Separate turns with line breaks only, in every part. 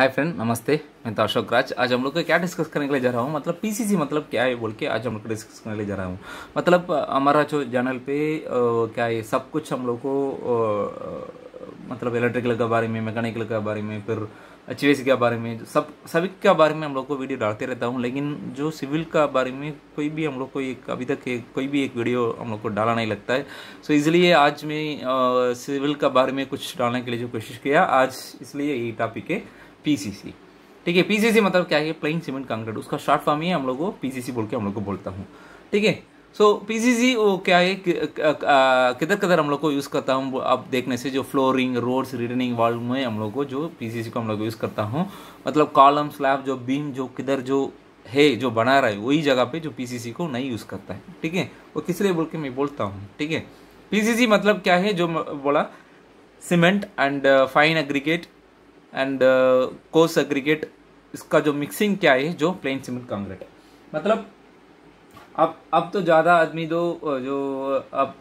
hi friend नमस्ते मैं तो अशोक राज आज हम लोग को क्या डिस्कस करने के लिए जा रहा हूँ मतलब पीसीसी मतलब क्या है बोल के आज हम लोग को डिस्कस करने के लिए जा रहा हूँ मतलब हमारा जो चैनल पे आ, क्या है सब कुछ हम लोग को आ, मतलब इलेक्ट्रिकल के बारे में मैकेनिकल के बारे में फिर एच के बारे में सब सभी के बारे में हम लोग को वीडियो डालते रहता हूँ लेकिन जो सिविल का बारे में कोई भी हम लोग को एक अभी तक एक कोई भी एक वीडियो हम लोग को डाला नहीं लगता है सो so, इसलिए आज मैं सिविल का बारे में कुछ डालने के लिए जो कोशिश किया आज इसलिए ये टॉपिक है पीसीसी ठीक है पीसीसी मतलब क्या है प्लेन सीमेंट कॉन्क्रीट उसका शॉर्ट फॉर्म ही हम लोग को पीसीसी बोल के हम लोग को बोलता हूँ ठीक है सो पीसीसी वो क्या है किधर किधर हम लोग को यूज़ करता हूँ अब देखने से जो फ्लोरिंग रोड्स रिटर्निंग वॉल में हम लोग को जो पीसीसी को हम लोग यूज़ करता हूँ मतलब कॉलम स्लैब जो बीम जो किधर जो है जो बना रहा है वही जगह पे जो पीसीसी को नहीं यूज़ करता है ठीक है वो किस लिए बोल के मैं बोलता हूँ ठीक है पीसीसी मतलब क्या है जो बोला cement and fine aggregate and coarse aggregate इसका जो मिक्सिंग क्या है जो प्लेन सीमेंट कॉन्क्रीट है मतलब अब अब तो ज़्यादा आदमी जो तो, जो अब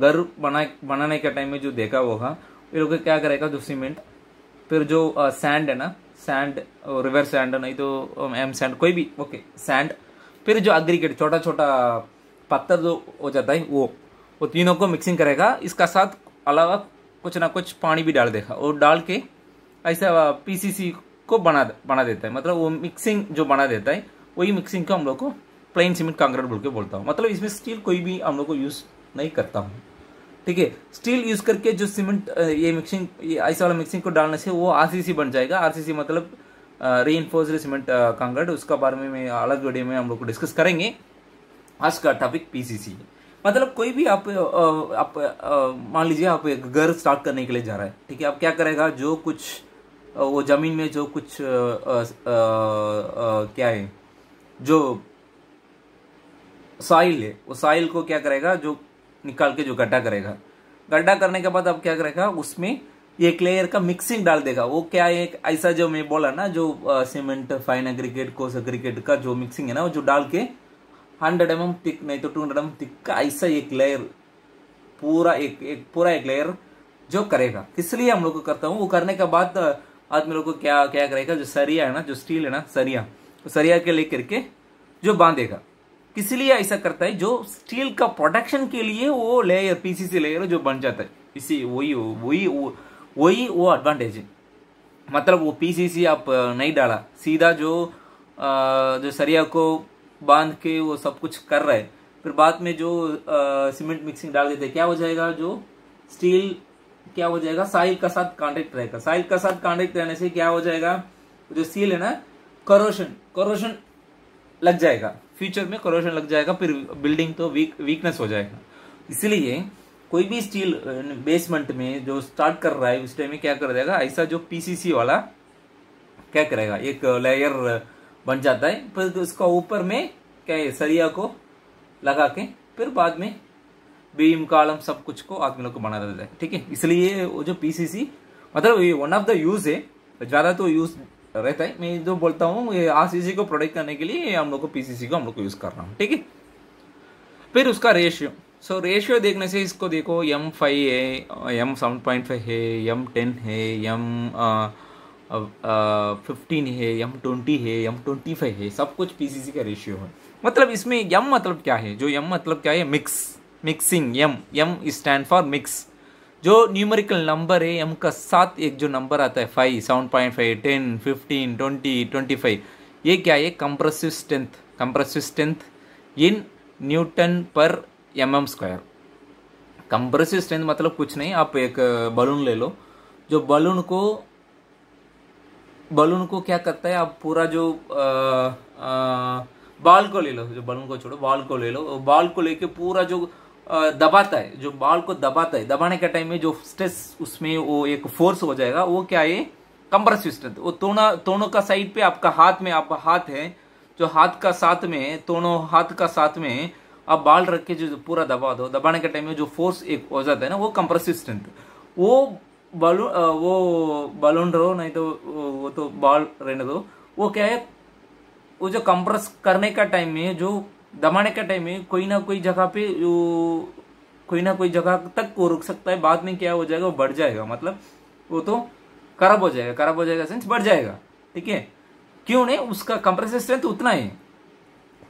घर बना बनाने के टाइम में जो देखा होगा ये लोग क्या करेगा जो सीमेंट फिर जो सैंड है ना सैंड रिवर सैंड नहीं तो एम सैंड कोई भी ओके सैंड फिर जो एग्रीगेट छोटा छोटा पत्थर जो हो जाता है वो वो तीनों को मिक्सिंग करेगा इसका साथ अलावा कुछ ना कुछ पानी भी डाल देगा और डाल के ऐसा पीसीसी को बना बना देता है मतलब वो मिक्सिंग जो बना देता है वही मिक्सिंग को हम लोग को प्लेन सीमेंट कांक्रीट बोल के बोलता हूँ मतलब इसमें स्टील कोई भी हम लोग को यूज़ नहीं करता हूँ ठीक है स्टील यूज़ करके जो सीमेंट ये मिक्सिंग ऐसा वाला मिक्सिंग को डालने से वो आरसीसी बन जाएगा आरसीसी मतलब री इन्फोर्स सीमेंट कांक्रीट उसका बारे में मैं अलग वीडियो में हम लोग को डिस्कस करेंगे आज का टॉपिक पीसीसी मतलब कोई भी आप आप मान लीजिए आप एक घर स्टार्ट करने के लिए जा रहा है ठीक है आप क्या करेगा जो कुछ वो जमीन में जो कुछ आ, आ, आ, क्या है जो साइल है वो साइल को क्या करेगा जो निकाल के जो गड्ढा करेगा गड्ढा करने के बाद अब क्या करेगा उसमें एक लेयर का मिक्सिंग डाल देगा वो क्या है ऐसा जो मैं बोला ना जो cement fine aggregate coarse aggregate का जो मिक्सिंग है ना वो जो डाल के हंड्रेड एम थिक नहीं तो टू हंड्रेड एम थिक का ऐसा एक लेयर पूरा एक एक पूरा एक लेयर जो करेगा इसलिए हम लोग को करता हूँ वो करने के बाद आज मेरे को क्या क्या करेगा जो सरिया है ना जो स्टील है ना सरिया तो सरिया के लेकर के जो बांधेगा इसलिए ऐसा करता है जो स्टील का प्रोटेक्शन के लिए वो लेयर पीसीसी लेयर जो बन जाता है इसी वही वही वही वो एडवांटेज है मतलब वो पीसीसी आप नहीं डाला सीधा जो आ, जो सरिया को बांध के वो सब कुछ कर रहे फिर बाद में जो सीमेंट मिक्सिंग डाल देते क्या हो जाएगा जो स्टील क्या हो जाएगा साहिल का साथ कॉन्टेक्ट रहेगा साहिल का साथ कॉन्टेक्ट रहने से क्या हो जाएगा जो सील है ना करोशन करोशन लग जाएगा फ्यूचर में करोशन लग जाएगा फिर बिल्डिंग तो वीक वीकनेस हो जाएगा इसलिए कोई भी स्टील बेसमेंट में जो स्टार्ट कर रहा है उस टाइम में क्या कर देगा ऐसा जो पीसीसी वाला क्या करेगा एक लेयर बन जाता है फिर उसका ऊपर में क्या है सरिया को लगा के फिर बाद में बीम कालम सब कुछ को आदमी लोग को बना देता है ठीक है इसलिए वो जो पीसीसी मतलब ये वन ऑफ द यूज है ज़्यादा तो यूज रहता है मैं जो बोलता हूँ ये आरसीसी को प्रोडक्ट करने के लिए हम लोग को पीसीसी को हम लोग को यूज़ कर रहा हूँ ठीक है फिर उसका रेशियो सो so, रेशियो देखने से इसको देखो एम फाइव है एम सेवन पॉइंट फाइव है एम टेन है एम फिफ्टीन है एम ट्वेंटी है एम ट्वेंटी फाइव है सब कुछ पीसीसी का रेशियो है मतलब इसमें यम मतलब क्या है जो यम मतलब क्या है mix mixing M M stand for mix जो न्यूमेरिकल नंबर है एम का साथ एक जो नंबर आता है five seven point five ten fifteen twenty twenty five ये क्या है compressive strength compressive strength in newton per M M square compressive strength मतलब कुछ नहीं आप एक बलून ले लो जो बलून को बलून को क्या करता है आप पूरा जो आ, आ, बॉल को ले लो जो बलून को छोड़ो बाल को ले लो बाल को लेके पूरा जो दबाता है जो बाल को दबाता है दबाने के टाइम में जो स्ट्रेस उसमें वो एक फोर्स हो जाएगा वो क्या है कंप्रेसिव स्ट्रेंथ वो दोनों दोनों का साइड पे आपका हाथ में आपका हाथ है जो हाथ का साथ में दोनों हाथ का साथ में आप बाल रख के जो पूरा दबा दो दबाने के टाइम में जो फोर्स एक हो जाता है ना वो कंप्रेसिव स्ट्रेंथ वो बलून वो बलून रहो नहीं तो वो तो बाल रहने दो वो क्या है वो जो कंप्रेस करने का टाइम में जो दबाने के टाइम में कोई ना कोई जगह पे कोई ना कोई जगह तक को रुक सकता है बाद में क्या हो जाएगा वो बढ़ जाएगा मतलब वो तो खराब हो जाएगा खराब हो जाएगा सेंस बढ़ जाएगा ठीक है क्यों नहीं उसका कंप्रेसिव स्ट्रेंथ उतना ही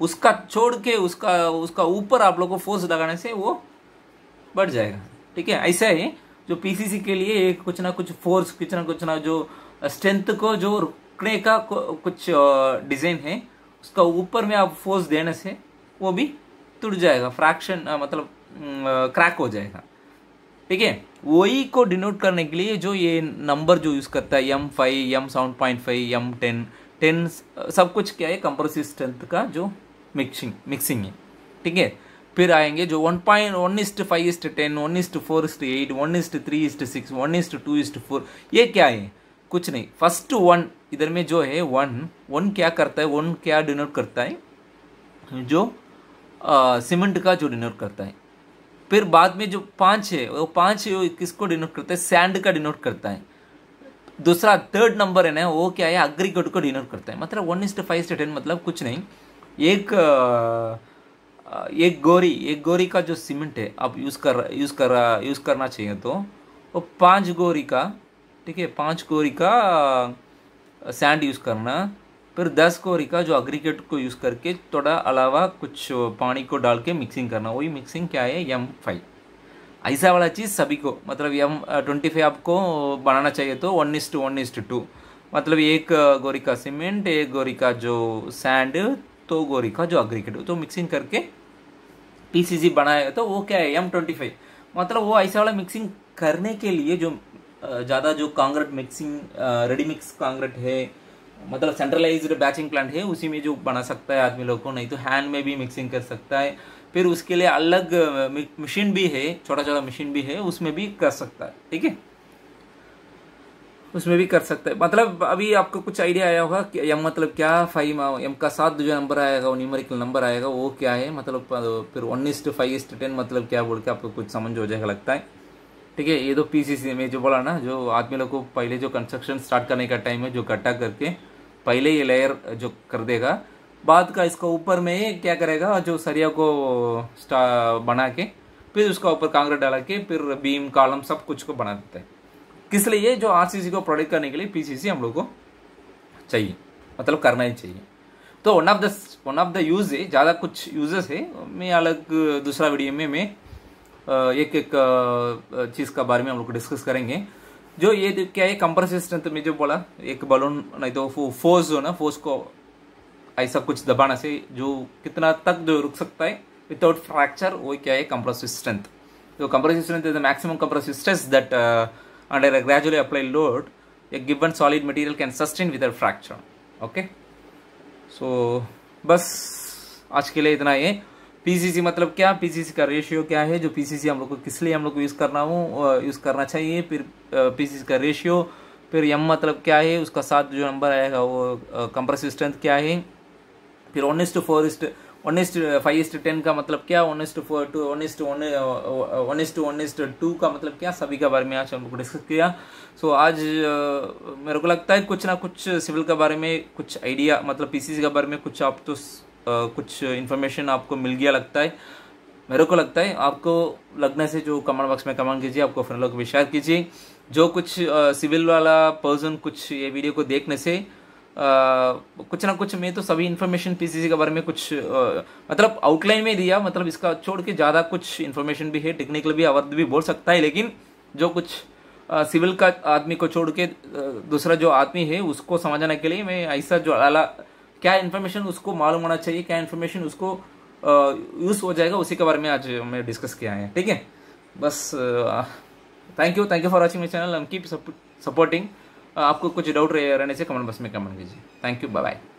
उसका छोड़ के उसका उसका ऊपर आप लोग को फोर्स लगाने से वो बढ़ जाएगा ठीक है ऐसा ही जो पीसीसी के लिए कुछ ना कुछ फोर्स कुछ ना कुछ ना जो स्ट्रेंथ को जो रुकने का कुछ डिजाइन है उसका ऊपर में आप फोर्स देने से वो भी टूट जाएगा फ्रैक्शन मतलब क्रैक हो जाएगा ठीक है वही को डिनोट करने के लिए जो ये नंबर जो यूज़ करता है M five M seven point five M ten ten सब कुछ क्या है कंप्रेसिव स्ट्रेंथ का जो मिक्सिंग मिक्सिंग है ठीक है फिर आएंगे जो one point one is to five east ten one is to four is to eight one is to three is to six one is to two is to four ये क्या है कुछ नहीं फर्स्ट वन इधर में जो है वन वन क्या करता है वन क्या डिनोट करता है जो सीमेंट का जो डिनोट करता है फिर बाद में जो पाँच है वो पाँच है वो किसको डिनोट करता है सैंड का डिनोट करता है दूसरा थर्ड नंबर है ना वो क्या है अग्रीगेट को डिनोट करता है मतलब वन इंस्ट फाइव से टेन मतलब कुछ नहीं एक एक गोरी एक गोरी का जो सीमेंट है आप यूज़ कर यूज़ कर यूज़ करना चाहिए तो वो पांच गोरी का ठीक है पांच गोरी का सैंड यूज़ करना फिर 10 को का जो अग्रीकेट को यूज़ करके थोड़ा अलावा कुछ पानी को डाल के मिक्सिंग करना वही मिक्सिंग क्या है एम फाइव ऐसा वाला चीज़ सभी को मतलब एम ट्वेंटी फाइव आपको बनाना चाहिए तो one is to one is to two मतलब एक गोरी का सीमेंट एक गोरी का जो सैंड तो गोरी का जो अग्रीकेट तो मिक्सिंग करके पीसीजी बनाया तो वो क्या है एम ट्वेंटी फाइव मतलब वो ऐसा वाला मिक्सिंग करने के लिए जो ज़्यादा जो concrete mixing ready mix concrete है मतलब सेंट्रलाइज्ड बैचिंग प्लांट है उसी में जो बना सकता है आदमी लोग को नहीं तो हैंड में भी मिक्सिंग कर सकता है फिर उसके लिए अलग मशीन uh, भी है छोटा छोटा मशीन भी है उसमें भी कर सकता है ठीक है उसमें भी कर सकता है मतलब अभी आपको कुछ आइडिया आया होगा कि एम मतलब क्या फाइव एम uh, का सात जो नंबर आएगा वो न्यूमेरिकल नंबर आएगा वो क्या है मतलब uh, फिर उन्नीस टू फाइव टू टेन मतलब क्या बोल के आपको कुछ समझ हो जाएगा लगता है ठीक है ये तो पीसीसी में जो बोला ना जो आदमी लोग को पहले जो कंस्ट्रक्शन स्टार्ट करने का टाइम है जो इकट्ठा करके पहले ये लेयर जो कर देगा बाद का इसका ऊपर में क्या करेगा जो सरिया को बना के फिर उसका ऊपर कांग्रेट डाला के फिर बीम कॉलम सब कुछ को बना देता है किस लिए जो आरसीसी को प्रोडक्ट करने के लिए पीसीसी हम लोग को चाहिए मतलब करना ही चाहिए तो one of the one of the use है ज़्यादा कुछ यूजेस है मैं अलग दूसरा वीडियो में मैं एक एक चीज़ का बारे में हम लोग डिस्कस करेंगे जो ये क्या है कंप्रेसिव स्ट्रेंथ में जो बोला एक बलून नहीं तो फोर्स जो ना फोर्स को ऐसा कुछ दबाना से जो कितना तक जो रुक सकता है विदाउट फ्रैक्चर वो क्या है कंप्रेसिव स्ट्रेंथ तो compressive strength is the maximum compressive stress that under a gradually apply load a given solid material can sustain without fracture okay so बस आज के लिए इतना ही पीसीसी मतलब क्या पीसीसी का रेशियो क्या है जो पीसीसी हम लोग को किस लिए हम लोग को यूज़ करना हो यूज़ करना चाहिए फिर पीसीसी का रेशियो फिर यम मतलब क्या है उसका साथ जो नंबर आएगा वो कंप्रेसिव स्ट्रेंथ क्या है फिर ऑनेस्ट फोर इस्ट ऑनेस्ट फाइव इस्ट टेन का मतलब क्या ऑनेस्ट फोर टू ऑनेस्ट ऑनेस्ट ऑनेस्ट टू का मतलब क्या सभी के बारे में आज हम लोग डिस्कस किया सो आज मेरे को लगता है कुछ ना कुछ सिविल के बारे में कुछ आइडिया मतलब पीसीसी के बारे में कुछ आप तो कुछ इन्फॉर्मेशन आपको मिल गया लगता है मेरे को लगता है आपको लगने से जो कमेंट बॉक्स में कमेंट कीजिए आपको फ्रेंड लोग को शेयर कीजिए जो कुछ सिविल वाला पर्सन कुछ ये वीडियो को देखने से आ, कुछ ना कुछ मैं तो सभी इन्फॉर्मेशन पीसीसी के बारे में कुछ आ, मतलब आउटलाइन में दिया मतलब इसका छोड़ के ज़्यादा कुछ इन्फॉर्मेशन भी है टेक्निकल भी अवध भी बोल सकता है लेकिन जो कुछ सिविल का आदमी को छोड़ के दूसरा जो आदमी है उसको समझाने के लिए मैं ऐसा जो अला क्या इन्फॉर्मेशन उसको मालूम होना चाहिए क्या इन्फॉर्मेशन उसको यूज हो जाएगा उसी के बारे में आज हमें डिस्कस किया है ठीक है बस thank you thank you for watching my channel हम कीप सपोर्टिंग आपको कुछ डाउट रहने से कमेंट बॉक्स में कमेंट कीजिए थैंक यू बाय बाय